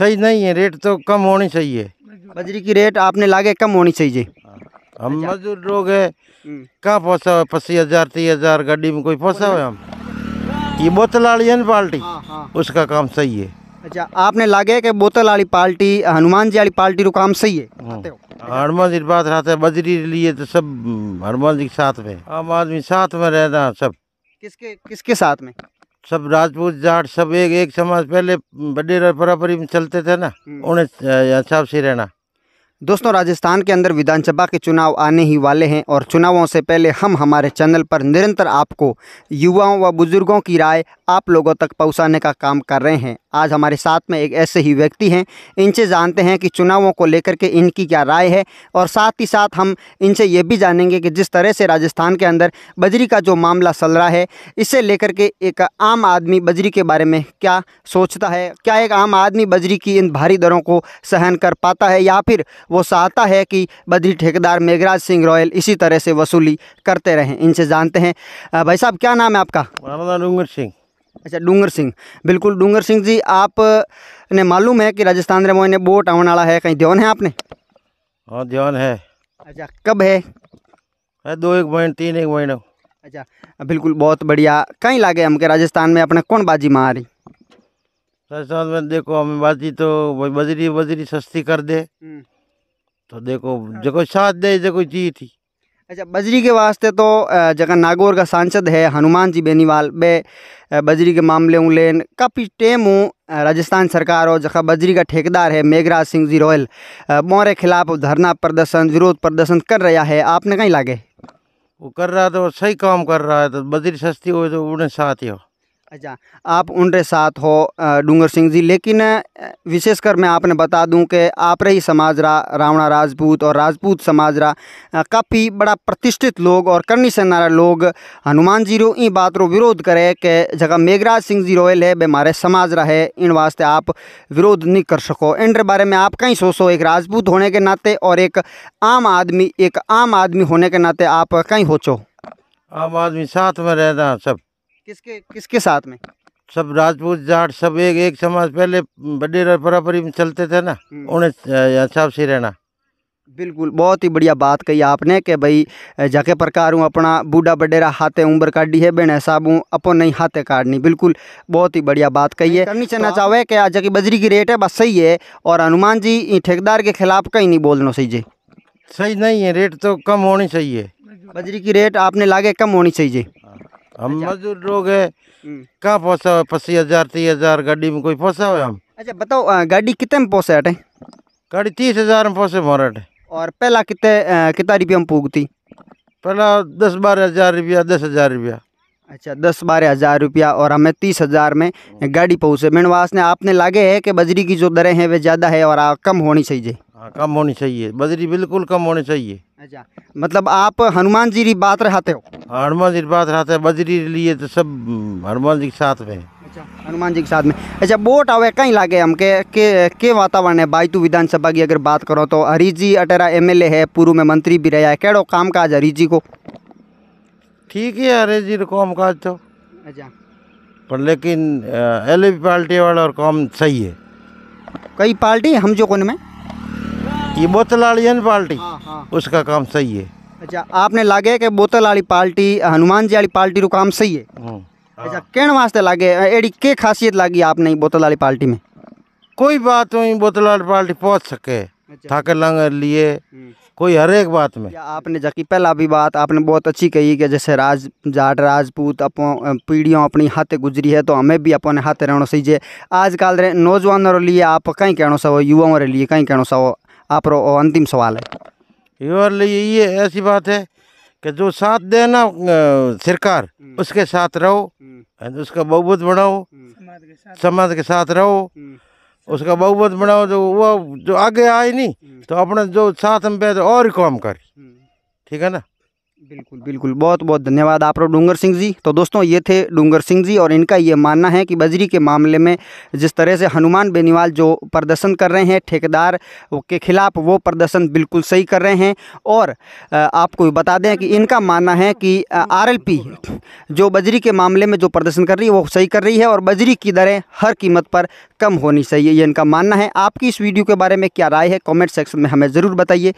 सही नहीं है रेट तो कम होनी चाहिए बजरी की रेट आपने लागे कम होनी चाहिए हम अच्छा। मजदूर लोग हम्म। है कहाँ पहुँचा हुआ पच्चीस हजार तीस हजार गाड़ी में कोई पहुँचा हुआ हम ये बोतल वाली है ना पार्टी हाँ, हाँ। उसका काम सही है अच्छा आपने लागे के बोतल वाली पार्टी हनुमान जी वाली पार्टी रो काम सही है हाँ। हनुमान जी बात रहता है बजरी लिए तो सब हनुमान जी के साथ में आम आदमी साथ में रहता सब किसके किसके साथ में सब राजपूत जाट सब एक एक समाज पहले बड़े बराबरी में चलते थे ना हम्म। उन्हें छाप से रहना दोस्तों राजस्थान के अंदर विधानसभा के चुनाव आने ही वाले हैं और चुनावों से पहले हम हमारे चैनल पर निरंतर आपको युवाओं व बुज़ुर्गों की राय आप लोगों तक पहुंचाने का काम कर रहे हैं आज हमारे साथ में एक ऐसे ही व्यक्ति हैं इनसे जानते हैं कि चुनावों को लेकर के इनकी क्या राय है और साथ ही साथ हम इनसे ये भी जानेंगे कि जिस तरह से राजस्थान के अंदर बजरी का जो मामला चल रहा है इसे लेकर के एक आम आदमी बजरी के बारे में क्या सोचता है क्या एक आम आदमी बजरी की इन भारी दरों को सहन कर पाता है या फिर वो चाहता है कि बजरी ठेकेदार मेघराज सिंह रॉयल इसी तरह से वसूली करते रहें इनसे जानते हैं भाई साहब क्या नाम है आपका सिंह अच्छा डूंगर सिंह बिल्कुल डूंगर सिंह जी आप ने मालूम है कि राजस्थान रे मोहने बोट आवन वाला है कहीं ध्यान है आपने हाँ ध्यान है अच्छा कब है, है दो एक महीने तीन एक महीने अच्छा बिल्कुल बहुत बढ़िया कहीं लागे हमके राजस्थान में अपने कौन बाजी मारी राजस्थान में देखो हमें बाजी तो बजरी बजरी सस्ती कर दे हम्म। तो देखो जो साथ दे जो जी थी अच्छा बजरी के वास्ते तो जगह नागौर का सांसद है हनुमान जी बेनीवाल बे बजरी के मामले लेन काफ़ी टेम हूँ राजस्थान सरकार और जगह बजरी का ठेकेदार है मेघराज सिंह जी रोयल मोरे खिलाफ धरना प्रदर्शन विरोध प्रदर्शन कर रहा है आपने कहीं लागे वो कर रहा तो सही काम कर रहा है तो बजरी सस्ती हो तो उन्हें साथ ही हो अच्छा आप उनके साथ हो डूंगर सिंह जी लेकिन विशेषकर मैं आपने बता दूं कि आप रही समाज रा रावणा राजपूत और राजपूत समाज रा काफ़ी बड़ा प्रतिष्ठित लोग और करनी से नारा लोग हनुमान जी रो ई बात रो विरोध करे कि जगह मेघराज सिंह जी रोयल है वे मारे समाज रहे है इन वास्ते आप विरोध नहीं कर सको इनके बारे में आप कहीं सोचो एक राजपूत होने के नाते और एक आम आदमी एक आम आदमी होने के नाते आप कहीं सोचो आम आदमी साथ में रहना सब किसके किसके साथ में सब राजपूत जाट सब एक एक समाज पहले बड़े परापरी में चलते थे ना हम्म। उन्हें हिसाब से रहना बिल्कुल बहुत ही बढ़िया बात कही आपने कि भाई जाके प्रकार हूँ अपना बूढ़ा बडेरा हाथे उम्र काटी है बेण हिसाब हूँ अपन नहीं हाथे काटनी बिल्कुल बहुत ही बढ़िया बात कही है करनी चाहो तो है कि आज की बजरी की रेट है बस सही है और हनुमान जी ठेकेदार के खिलाफ कहीं नहीं बोलना सही जी सही नहीं है रेट तो कम होनी चाहिए बजरी की रेट आपने लागे कम होनी चाहिए हम अच्छा। मजदूर लोग हम्म। है कहाँ पहुँचा हुआ पच्चीस हजार तीस हजार गाड़ी में कोई पहुँचा हुआ हम अच्छा बताओ गाड़ी कितने में पहुँचे अटे गाड़ी तीस हजार में पहुँचे मोरट और पहला कितने कितना रुपया में पूगती पहला दस बारह हजार रुपया दस हजार रुपया अच्छा दस बारह हज़ार रुपया और हमें तीस हज़ार में गाड़ी पहुँचे मेणवास ने आपने लागे है कि बजरी की जो दरें हैं वे ज़्यादा है और कम होनी चाहिए हाँ, कम होनी चाहिए बजरी बिल्कुल कम होनी चाहिए अच्छा मतलब आप हनुमान जी की बात रहते हो हनुमान जी बात रहते हैं बजरी लिए तो सब हनुमान जी के साथ में अच्छा हनुमान जी के साथ में अच्छा वोट आवे कहीं लागे हम के के, के वातावरण है बाईतू विधानसभा की अगर बात करो तो हरीश जी अटेरा एमएलए है पूर्व में मंत्री भी रहा है कहो काम काज हरीश जी को ठीक है हरीश जी काम काज तो अच्छा पर लेकिन एल पार्टी वाला और काम सही है कई पार्टी हम जो कौन में ये बोतल वाली है ना पार्टी हाँ, हाँ। उसका काम सही है अच्छा आपने लागे के बोतल वाली पार्टी हनुमान जी वाली पार्टी का काम सही है हाँ। अच्छा कहने वास्ते लागे एड़ी के खासियत लागी आपने बोतल वाली पार्टी में कोई बात नहीं बोतल वाली पार्टी पहुँच सके अच्छा। थाके लंग लिए हम्म। कोई हर एक बात में आपने जबकि पहला भी बात आपने बहुत अच्छी कही कि जैसे राज जाट राजपूत अपो पीढ़ियों अपनी हाथे गुजरी है तो हमें भी अपने हाथे रहना सही जे आजकल नौजवानों लिए आप कहीं कहना सो युवाओं लिए कहीं कहना सो आप अंतिम सवाल है लिए ये ऐसी बात है कि जो साथ देना सरकार हम्म। उसके साथ रहो हम्म। उसका बहुबत बनाओ समाज के साथ रहो हम्म। उसका बहुमत बनाओ जो वो जो आगे आए नहीं तो अपना जो साथ में बैठ और काम कर ठीक है ना बिल्कुल बिल्कुल बहुत बहुत धन्यवाद आप लोग डूंगर सिंह जी तो दोस्तों ये थे डूंगर सिंह जी और इनका ये मानना है कि बजरी के मामले में जिस तरह से हनुमान बेनीवाल जो प्रदर्शन कर रहे हैं ठेकेदार के खिलाफ वो प्रदर्शन बिल्कुल सही कर रहे हैं और आपको बता दें कि इनका मानना है कि आरएलपी जो बजरी के मामले में जो प्रदर्शन कर रही है वो सही कर रही है और बजरी की दरें हर कीमत पर कम होनी चाहिए ये इनका मानना है आपकी इस वीडियो के बारे में क्या राय है कॉमेंट सेक्शन में हमें ज़रूर बताइए